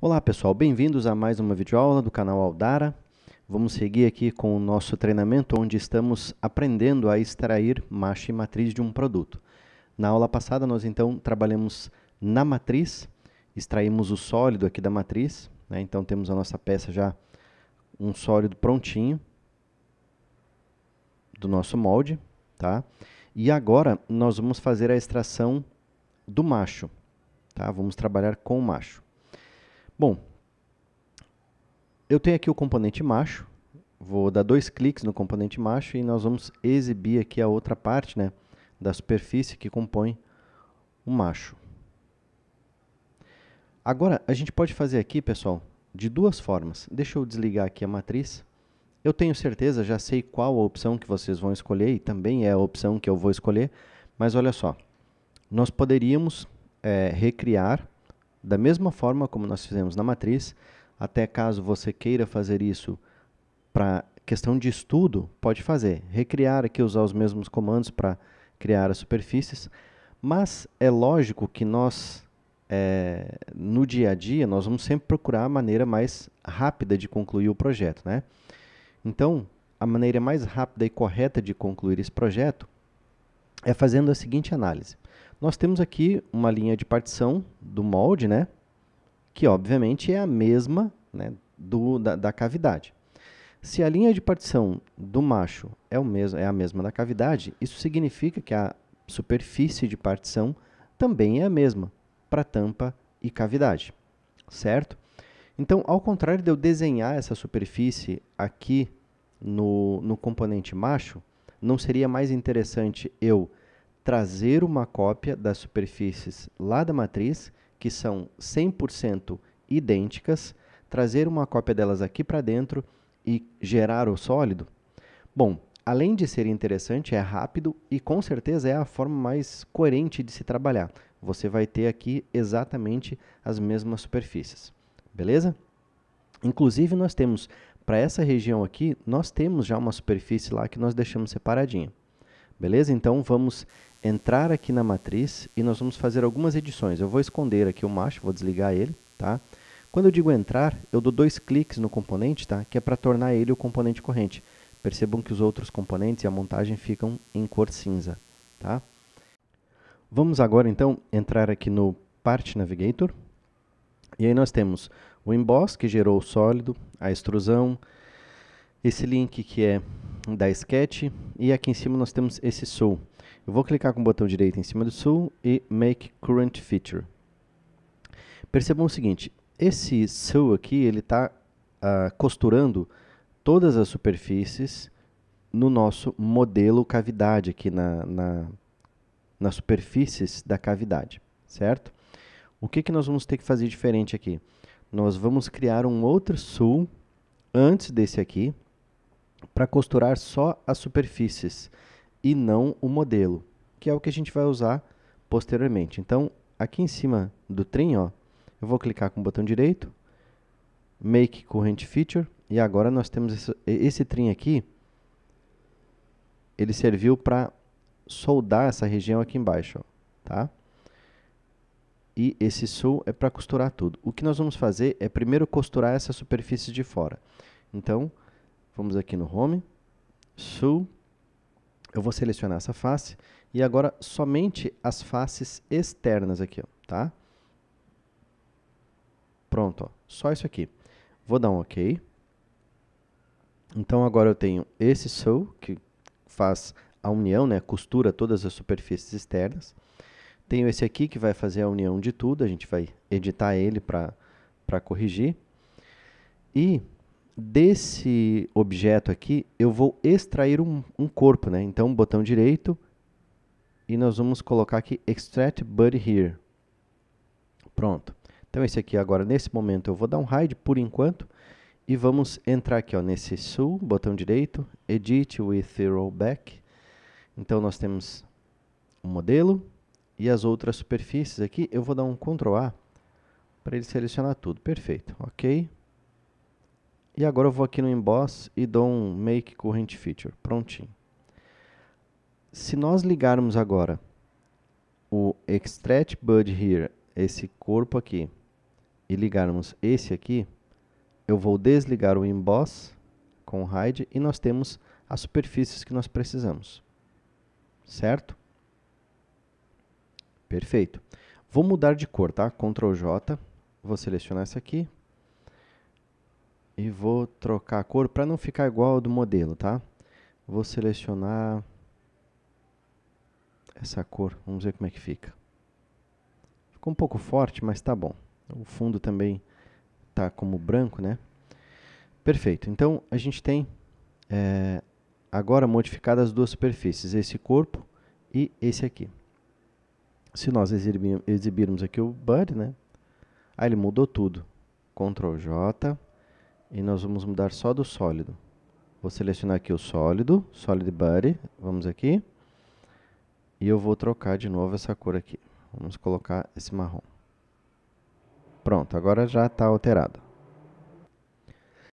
Olá pessoal, bem-vindos a mais uma videoaula do canal Aldara. Vamos seguir aqui com o nosso treinamento onde estamos aprendendo a extrair macho e matriz de um produto. Na aula passada nós então trabalhamos na matriz, extraímos o sólido aqui da matriz, né? então temos a nossa peça já um sólido prontinho do nosso molde, tá? E agora nós vamos fazer a extração do macho, tá? Vamos trabalhar com o macho. Bom, eu tenho aqui o componente macho, vou dar dois cliques no componente macho e nós vamos exibir aqui a outra parte né, da superfície que compõe o macho. Agora, a gente pode fazer aqui, pessoal, de duas formas. Deixa eu desligar aqui a matriz. Eu tenho certeza, já sei qual a opção que vocês vão escolher e também é a opção que eu vou escolher, mas olha só, nós poderíamos é, recriar da mesma forma como nós fizemos na matriz, até caso você queira fazer isso para questão de estudo, pode fazer. Recriar aqui, usar os mesmos comandos para criar as superfícies, mas é lógico que nós, é, no dia a dia, nós vamos sempre procurar a maneira mais rápida de concluir o projeto. Né? Então, a maneira mais rápida e correta de concluir esse projeto é fazendo a seguinte análise. Nós temos aqui uma linha de partição do molde, né? Que obviamente é a mesma né, do, da, da cavidade. Se a linha de partição do macho é, o mesmo, é a mesma da cavidade, isso significa que a superfície de partição também é a mesma para tampa e cavidade, certo? Então, ao contrário de eu desenhar essa superfície aqui no, no componente macho, não seria mais interessante eu trazer uma cópia das superfícies lá da matriz, que são 100% idênticas, trazer uma cópia delas aqui para dentro e gerar o sólido? Bom, além de ser interessante, é rápido e com certeza é a forma mais coerente de se trabalhar. Você vai ter aqui exatamente as mesmas superfícies, beleza? Inclusive nós temos para essa região aqui, nós temos já uma superfície lá que nós deixamos separadinha. Beleza? Então vamos entrar aqui na matriz e nós vamos fazer algumas edições. Eu vou esconder aqui o macho, vou desligar ele, tá? Quando eu digo entrar, eu dou dois cliques no componente, tá? Que é para tornar ele o componente corrente. Percebam que os outros componentes e a montagem ficam em cor cinza, tá? Vamos agora então entrar aqui no Part Navigator. E aí nós temos o emboss que gerou o sólido, a extrusão, esse link que é da Sketch e aqui em cima nós temos esse Soul. Eu vou clicar com o botão direito em cima do Soul e Make Current Feature. Percebam o seguinte, esse Soul aqui ele está uh, ah, costurando todas as superfícies no nosso modelo cavidade aqui na, na, nas superfícies da cavidade, certo? O que, que nós vamos ter que fazer diferente aqui? Nós vamos criar um outro Soul antes desse aqui, para costurar só as superfícies e não o modelo, que é o que a gente vai usar posteriormente. Então, aqui em cima do trim, ó, eu vou clicar com o botão direito, Make Current Feature, e agora nós temos esse, esse trim aqui, ele serviu para soldar essa região aqui embaixo, ó, tá? E esse sul é para costurar tudo. O que nós vamos fazer é primeiro costurar essa superfície de fora. Então, Vamos aqui no Home, Sul. Eu vou selecionar essa face e agora somente as faces externas aqui, ó, tá? Pronto, ó, só isso aqui. Vou dar um OK. Então agora eu tenho esse Sul, que faz a união, né, costura todas as superfícies externas. Tenho esse aqui que vai fazer a união de tudo, a gente vai editar ele para corrigir. E desse objeto aqui, eu vou extrair um, um corpo, né? Então, botão direito, e nós vamos colocar aqui Extract Body Here. Pronto. Então esse aqui agora, nesse momento, eu vou dar um hide por enquanto. E vamos entrar aqui ó, nesse Sul, botão direito, Edit with Rollback. Então nós temos o um modelo e as outras superfícies aqui. Eu vou dar um Ctrl A para ele selecionar tudo. Perfeito, ok. E agora eu vou aqui no emboss e dou um Make Current Feature. Prontinho. Se nós ligarmos agora o Extract Bud Here, esse corpo aqui, e ligarmos esse aqui, eu vou desligar o emboss com o hide e nós temos as superfícies que nós precisamos. Certo? Perfeito. Vou mudar de cor, tá? Ctrl J, vou selecionar essa aqui, e vou trocar a cor para não ficar igual ao do modelo, tá? Vou selecionar essa cor, vamos ver como é que fica. Ficou um pouco forte, mas tá bom. O fundo também tá como branco, né? Perfeito, então a gente tem é, agora modificadas as duas superfícies, esse corpo e esse aqui. Se nós exibirmos aqui o Bud, né? Aí ele mudou tudo. Ctrl J, e nós vamos mudar só do sólido. Vou selecionar aqui o sólido, Solid Body, vamos aqui. E eu vou trocar de novo essa cor aqui. Vamos colocar esse marrom. Pronto, agora já está alterado.